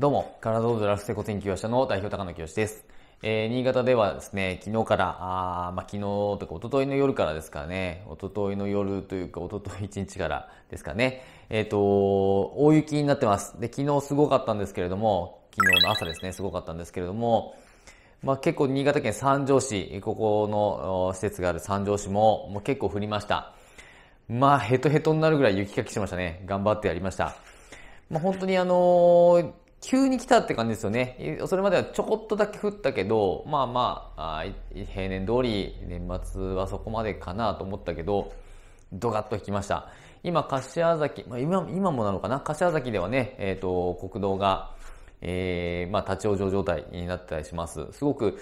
どうも、カラドラフテコ研究者の代表高野清です。えー、新潟ではですね、昨日から、あまあ、昨日とか一昨日の夜からですかね、一昨日の夜というか一昨日一日からですかね、えっ、ー、と、大雪になってます。で、昨日すごかったんですけれども、昨日の朝ですね、すごかったんですけれども、まあ、結構新潟県三条市、ここの施設がある三条市も、もう結構降りました。まあ、ヘトヘトになるぐらい雪かきしましたね。頑張ってやりました。まあ、本当にあのー急に来たって感じですよね。それまではちょこっとだけ降ったけど、まあまあ、あ平年通り年末はそこまでかなと思ったけど、ドガッと引きました。今、柏崎、まあ、今今もなのかな柏崎ではね、えっ、ー、と、国道が、えー、まあ、立ち往生状態になったりします。すごく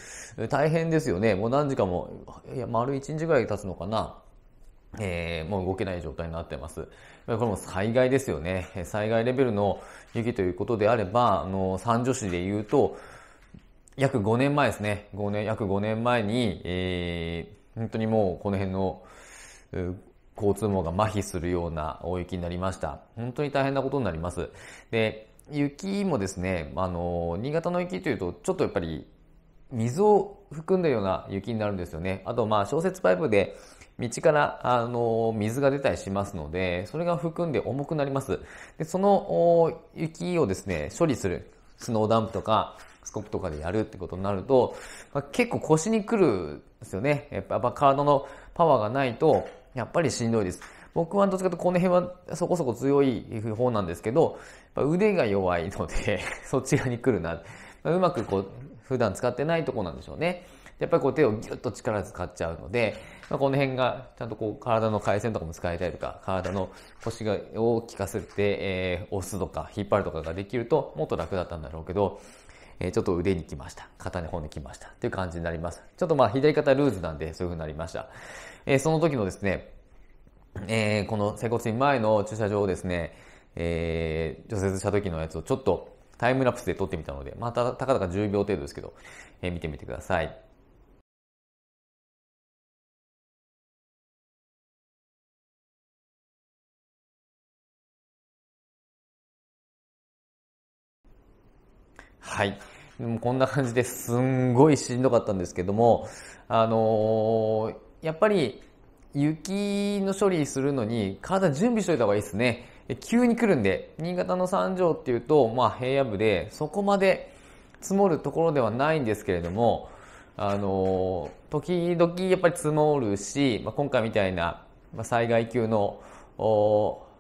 大変ですよね。もう何時間も、いや、丸1日ぐらい経つのかなえー、もう動けない状態になってます。これも災害ですよね。災害レベルの雪ということであれば、あの、三女市で言うと、約5年前ですね。5年、約5年前に、えー、本当にもうこの辺の、交通網が麻痺するような大雪になりました。本当に大変なことになります。で、雪もですね、あの、新潟の雪というと、ちょっとやっぱり水を含んだような雪になるんですよね。あと、まあ、小雪パイプで道から、あの、水が出たりしますので、それが含んで重くなります。で、その雪をですね、処理する、スノーダンプとか、スコップとかでやるってことになると、まあ、結構腰にくるんですよね。やっぱ体のパワーがないと、やっぱりしんどいです。僕はどっちかというとこの辺はそこそこ強い方なんですけど、やっぱ腕が弱いので そっち側に来るな。うまくこう、普段使ってないとこなんでしょうね。やっぱりこう手をギュッと力使っちゃうので、まあ、この辺がちゃんとこう体の回線とかも使えたりとか、体の腰がを効かせて、えー、押すとか引っ張るとかができるともっと楽だったんだろうけど、えー、ちょっと腕に来ました。肩の方に来ました。っていう感じになります。ちょっとまあ左肩ルーズなんでそういう風になりました。えー、その時のですね、えー、この整骨院前の駐車場をですね、え除雪した時のやつをちょっとタイムラプスで撮ってみたので、また、たかだか10秒程度ですけど、えー、見てみてください。はい。もこんな感じですんごいしんどかったんですけども、あのー、やっぱり雪の処理するのに体準備しといた方がいいですね。急に来るんで、新潟の三条っていうと、まあ平野部で、そこまで積もるところではないんですけれども、あの時々やっぱり積もるし、まあ、今回みたいな災害級の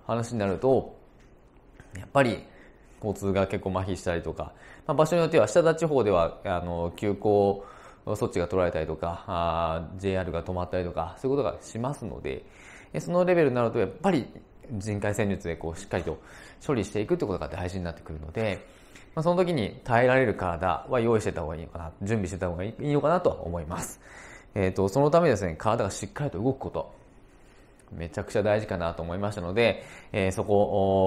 話になると、やっぱり交通が結構麻痺したりとか、まあ、場所によっては下田地方ではあの休校措置が取られたりとかあ、JR が止まったりとか、そういうことがしますので、そのレベルになるとやっぱり人海戦術でこうしっかりと処理していくってことが大事になってくるので、まあ、その時に耐えられる体は用意してた方がいいのかな、準備してた方がいいのかなとは思います。えっ、ー、と、そのためですね、体がしっかりと動くこと、めちゃくちゃ大事かなと思いましたので、えー、そこ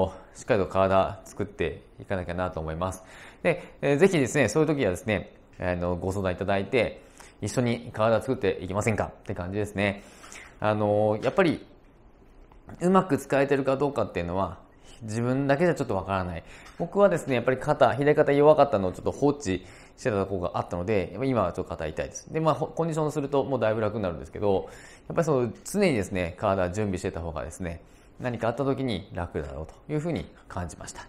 をしっかりと体作っていかなきゃなと思います。で、えー、ぜひですね、そういう時はですね、あの、ご相談いただいて、一緒に体作っていきませんかって感じですね。あのやっぱりうまく使えてるかどうかっていうのは自分だけじゃちょっとわからない僕はですねやっぱり肩左肩弱かったのをちょっと放置してたとこがあったので今はちょっと肩痛いですでまあコンディションするともうだいぶ楽になるんですけどやっぱりその常にですね体準備してた方がですね何かあった時に楽だろうというふうに感じました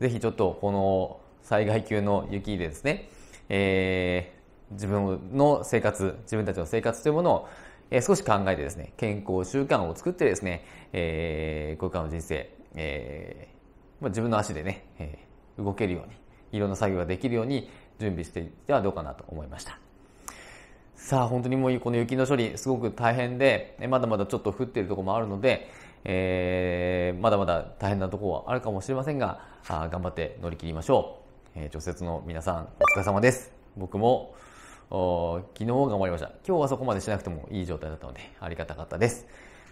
是非ちょっとこの災害級の雪でですね、えー、自分の生活自分たちの生活というものをえ少し考えてですね、健康習慣を作ってですね、えー、これからの人生、えー、まあ、自分の足でね、えー、動けるように、いろんな作業ができるように準備していってはどうかなと思いました。さあ、本当にもうこの雪の処理、すごく大変で、まだまだちょっと降っているところもあるので、えー、まだまだ大変なところはあるかもしれませんが、あ頑張って乗り切りましょう。え除雪の皆さん、お疲れ様です。僕も昨日頑張りました。今日はそこまでしなくてもいい状態だったので、ありがたかったです。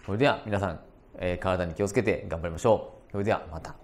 それでは皆さん、えー、体に気をつけて頑張りましょう。それではまた。